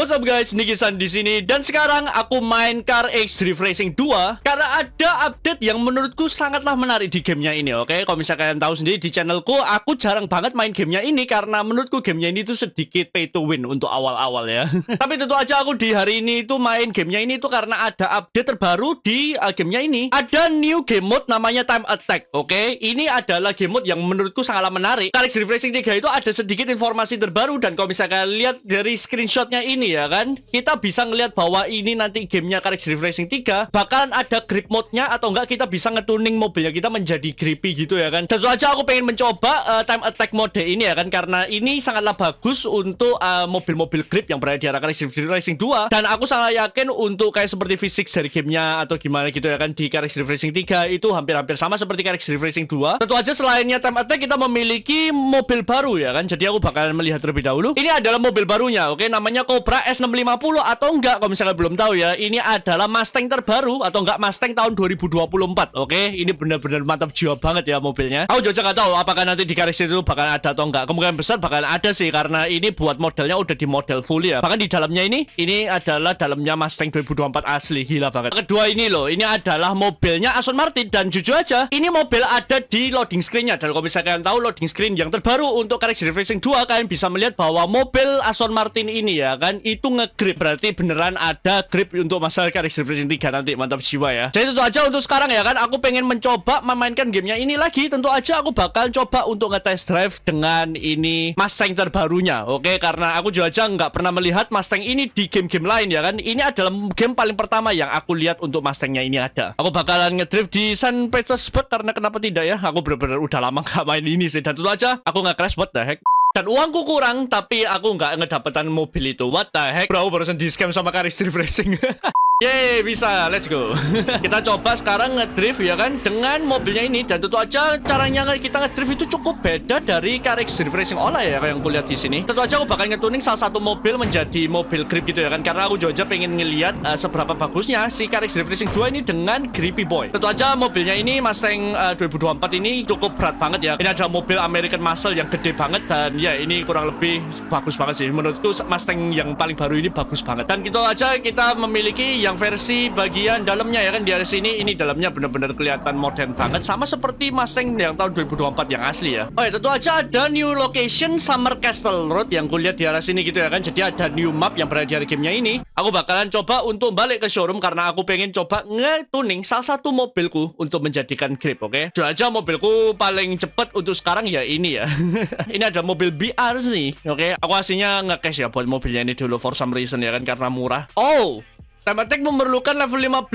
What's up guys, Niki San di sini dan sekarang aku main Car X Drift Racing 2 karena ada update yang menurutku sangatlah menarik di gamenya ini. Oke, okay? kalau misalkan kalian tahu sendiri di channelku, aku jarang banget main gamenya ini karena menurutku gamenya ini tuh sedikit pay to win untuk awal-awal ya. Tapi tentu aja aku di hari ini itu main gamenya ini tuh karena ada update terbaru di uh, gamenya ini. Ada new game mode namanya Time Attack. Oke, okay? ini adalah game mode yang menurutku sangatlah menarik. Car X Drift Racing 3 itu ada sedikit informasi terbaru dan kalau misalkan kalian lihat dari screenshotnya ini ya kan kita bisa ngelihat bahwa ini nanti gamenya Car X Racing 3 bakalan ada grip mode-nya atau enggak kita bisa ngetuning mobilnya kita menjadi grippy gitu ya kan tentu aja aku pengen mencoba uh, time attack mode ini ya kan karena ini sangatlah bagus untuk eh, mobil-mobil uh, grip yang berada di arah Car Racing 2 dan aku sangat yakin untuk kayak seperti fisik dari gamenya atau gimana gitu ya kan di Car Racing 3 itu hampir-hampir sama seperti Car Racing 2 tentu aja selainnya time attack kita memiliki mobil baru ya kan jadi aku bakalan melihat terlebih dahulu ini adalah mobil barunya oke okay? namanya Cobra S650 atau enggak kalau misalnya belum tahu ya ini adalah Mustang terbaru atau enggak Mustang tahun 2024 oke okay? ini benar-benar mantap jiwa banget ya mobilnya aku juga nggak tahu apakah nanti di garis itu bakal ada atau enggak kemungkinan besar bakal ada sih karena ini buat modelnya udah di model full ya bahkan di dalamnya ini ini adalah dalamnya Mustang 2024 asli gila banget kedua ini loh ini adalah mobilnya Aston Martin dan jujur aja ini mobil ada di loading screennya dan kalau misalnya kalian tahu loading screen yang terbaru untuk Karik Racing 2 kalian bisa melihat bahwa mobil Aston Martin ini ya kan itu ngegrip berarti beneran ada grip untuk masalah karakter Revolution 3 nanti mantap jiwa ya jadi tentu aja untuk sekarang ya kan aku pengen mencoba memainkan gamenya ini lagi tentu aja aku bakal coba untuk ngetest drive dengan ini Mustang terbarunya oke okay? karena aku juga aja nggak pernah melihat Mustang ini di game-game lain ya kan ini adalah game paling pertama yang aku lihat untuk Mustangnya ini ada aku bakalan ngedrift di San Petersburg karena kenapa tidak ya aku bener-bener udah lama nggak main ini sih dan tentu aja aku nggak crash buat the heck dan uangku kurang, tapi aku nggak ngedapetan mobil itu. What the heck? Bro, barusan di-scam sama Karis Drift Racing. Yeay, bisa. Let's go. kita coba sekarang ngedrift ya kan dengan mobilnya ini dan tentu aja caranya kita ngedrift itu cukup beda dari Carex Drift Racing Online ya yang kulihat di sini. Tentu aja aku bakal ngetuning salah satu mobil menjadi mobil grip gitu ya kan karena aku juga pengen ngelihat uh, eh, seberapa bagusnya si Carex Drift Racing 2 ini dengan Grippy Boy. Tentu aja mobilnya ini Mustang uh, 2024 ini cukup berat banget ya. Ini ada mobil American Muscle yang gede banget dan ya ini kurang lebih bagus banget sih menurutku Mustang yang paling baru ini bagus banget. Dan gitu aja kita memiliki yang yang versi bagian dalamnya ya kan di sini ini dalamnya benar-benar kelihatan modern banget sama seperti Mustang yang tahun 2024 yang asli ya. Oh ya tentu aja ada new location Summer Castle Road yang kulihat di arah sini gitu ya kan. Jadi ada new map yang berada di hari gamenya ini. Aku bakalan coba untuk balik ke showroom karena aku pengen coba nge-tuning salah satu mobilku untuk menjadikan grip oke. Okay? aja mobilku paling cepet untuk sekarang ya ini ya. ini ada mobil BRZ oke. Okay? Aku aslinya nge-cash ya buat mobilnya ini dulu for some reason ya kan karena murah. Oh, Time attack memerlukan level 15.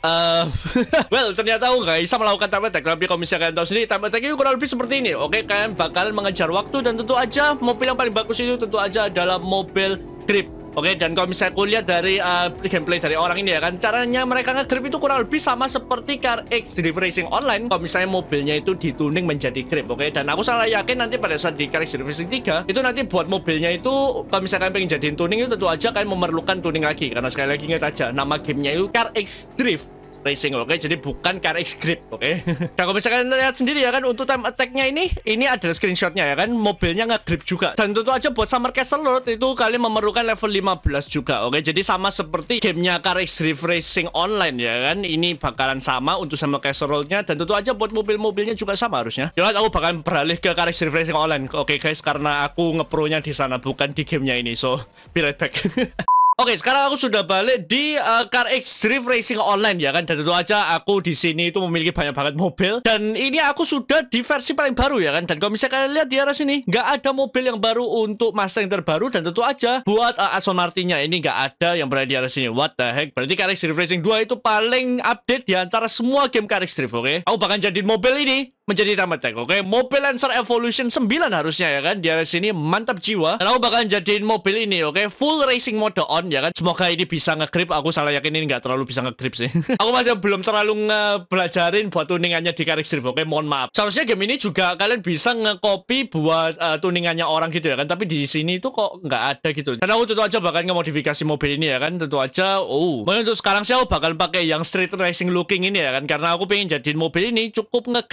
Uh, eh, well, ternyata aku nggak bisa melakukan time attack. Tapi kalau misalnya kalian tahu sendiri, time attack itu kurang lebih seperti ini. Oke, kalian bakal mengejar waktu dan tentu aja mobil yang paling bagus itu tentu aja adalah mobil grip. Oke, dan kalau misalnya aku dari uh, gameplay dari orang ini ya kan, caranya mereka nge-grip itu kurang lebih sama seperti Car X Drift Racing Online kalau misalnya mobilnya itu dituning menjadi grip, oke? Dan aku salah yakin nanti pada saat di Car X Drift Racing 3, itu nanti buat mobilnya itu, kalau misalnya kalian pengen jadiin tuning, itu tentu aja kalian memerlukan tuning lagi. Karena sekali lagi ingat aja, nama gamenya itu Car X Drift Racing oke okay? jadi bukan carry grip oke okay? nah kalau misalkan lihat sendiri ya kan untuk time attacknya ini ini ada screenshotnya ya kan mobilnya nggak grip juga dan tentu aja buat Summer Castle Road itu kalian memerlukan level 15 juga oke okay? jadi sama seperti gamenya Car Drift Racing online ya kan ini bakalan sama untuk Summer Castle lordnya dan tentu aja buat mobil-mobilnya juga sama harusnya Jelas ya, aku bakalan beralih ke Car Drift Racing online oke okay, guys karena aku ngepronya di sana bukan di gamenya ini so be right back Oke, sekarang aku sudah balik di uh, Car X Drift Racing Online ya kan. Dan tentu aja aku di sini itu memiliki banyak banget mobil dan ini aku sudah di versi paling baru ya kan. Dan kalau misalnya kalian lihat di arah sini, nggak ada mobil yang baru untuk master yang terbaru dan tentu aja buat uh, Aston Martinnya ini nggak ada yang berada di arah sini. What the heck? Berarti Car X Drift Racing 2 itu paling update di antara semua game Car X Drift, oke? Okay? Aku bakal jadi mobil ini menjadi tamat tank. Oke, mobil Lancer Evolution 9 harusnya ya kan. Di area sini mantap jiwa. Dan aku bakalan jadiin mobil ini, oke. Full racing mode on ya kan. Semoga ini bisa ngegrip. Aku salah yakin ini nggak terlalu bisa ngegrip sih. aku masih belum terlalu ngebelajarin buat tuningannya di Karik Drift, oke. Mohon maaf. Seharusnya game ini juga kalian bisa ngecopy buat uh, tuningannya orang gitu ya kan. Tapi di sini itu kok nggak ada gitu. Karena aku tentu aja bakal ngemodifikasi mobil ini ya kan. Tentu aja, oh. Mungkin untuk sekarang sih aku bakal pakai yang street racing looking ini ya kan. Karena aku pengen jadiin mobil ini cukup nge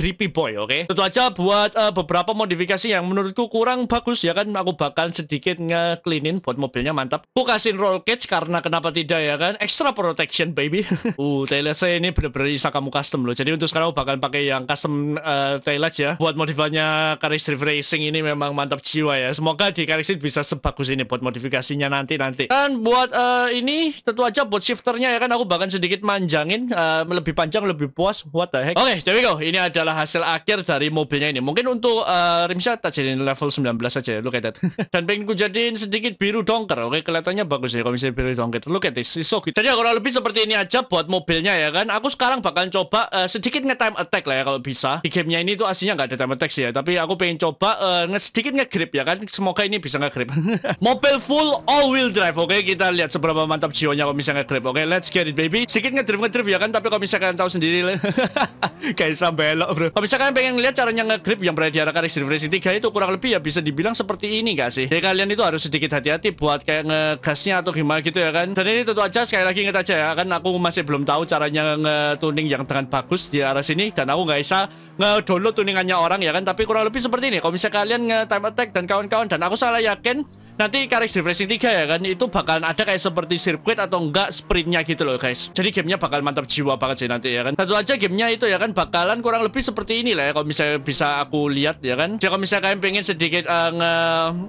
Boy, oke? Okay? Tentu aja buat uh, beberapa modifikasi yang menurutku kurang bagus ya kan, aku bakal sedikit nge buat mobilnya mantap. Aku kasihin roll cage karena kenapa tidak ya kan, extra protection baby. uh, taillight saya ini bener-bener bisa kamu custom loh, jadi untuk sekarang aku bakal pakai yang custom uh, eh, taillight ya. Buat modifannya Karis Drift Racing ini memang mantap jiwa ya, semoga di Karis bisa sebagus ini buat modifikasinya nanti-nanti. Dan buat uh, ini, tentu aja buat shifternya ya kan, aku bakal sedikit manjangin, uh, lebih panjang, lebih puas, what the heck. Oke, okay, there we go, ini adalah hasil terakhir dari mobilnya ini. Mungkin untuk uh, rimsha tak jadiin level 19 aja ya. Look at that. Dan pengen ku jadiin sedikit biru dongker. Oke, kelihatannya bagus ya kalau misalnya biru dongker. Look at this. It's so good. Jadi ya, kurang lebih seperti ini aja buat mobilnya ya kan. Aku sekarang bakalan coba uh, sedikit nge-time attack lah ya kalau bisa. Di gamenya ini tuh aslinya nggak ada time attack sih ya. Tapi aku pengen coba uh, nge sedikit nge-grip ya kan. Semoga ini bisa nge-grip. Mobil full all wheel drive. Oke, kita lihat seberapa mantap jiwanya kalau misalnya nge-grip. Oke, let's get it baby. Sedikit nge-drift nge-drift ya kan. Tapi kalau misalnya kalian tahu sendiri. Kayak sambelok bro. Kalau misalnya kalian pengen lihat caranya ngegrip yang berada di arah karakter versi 3 itu kurang lebih ya bisa dibilang seperti ini gak sih? Jadi kalian itu harus sedikit hati-hati buat kayak ngegasnya atau gimana gitu ya kan. Dan ini tentu aja sekali lagi ingat aja ya kan aku masih belum tahu caranya nge-tuning yang dengan bagus di arah sini dan aku gak bisa nge-download tuningannya orang ya kan. Tapi kurang lebih seperti ini. Kalau misalnya kalian nge-time attack dan kawan-kawan dan aku salah yakin nanti Karis Racing 3 ya kan itu bakalan ada kayak seperti sirkuit atau enggak sprintnya gitu loh guys jadi gamenya bakal mantap jiwa banget sih nanti ya kan satu aja gamenya itu ya kan bakalan kurang lebih seperti ini lah ya kalau misalnya bisa aku lihat ya kan jadi kalau misalnya kalian pengen sedikit uh, nge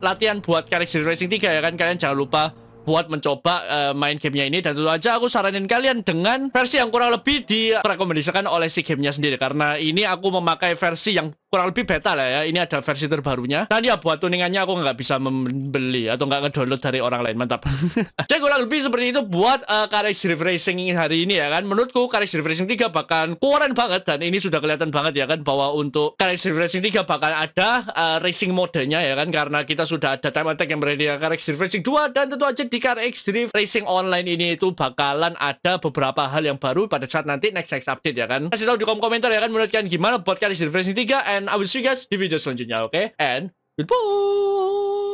latihan buat Karis Racing 3 ya kan kalian jangan lupa buat mencoba uh, main gamenya ini dan tentu aja aku saranin kalian dengan versi yang kurang lebih direkomendasikan oleh si gamenya sendiri karena ini aku memakai versi yang kurang lebih beta lah ya. Ini ada versi terbarunya. Dan nah, ya buat tuningannya aku nggak bisa membeli atau nggak ngedownload dari orang lain. Mantap. Jadi kurang lebih seperti itu buat uh, eh, Carriage Drift Racing hari ini ya kan. Menurutku Carriage Drift Racing 3 bahkan keren banget dan ini sudah kelihatan banget ya kan bahwa untuk Carriage Drift Racing 3 bahkan ada uh, racing modenya ya kan karena kita sudah ada time attack yang berada di Carriage Drift Racing 2 dan tentu aja di Carriage Drift Racing online ini itu bakalan ada beberapa hal yang baru pada saat nanti next next update ya kan. Kasih tahu di kolom komentar ya kan menurut kalian gimana buat Carriage Drift Racing 3 And I will see you guys di video selanjutnya, oke? Okay? And goodbye!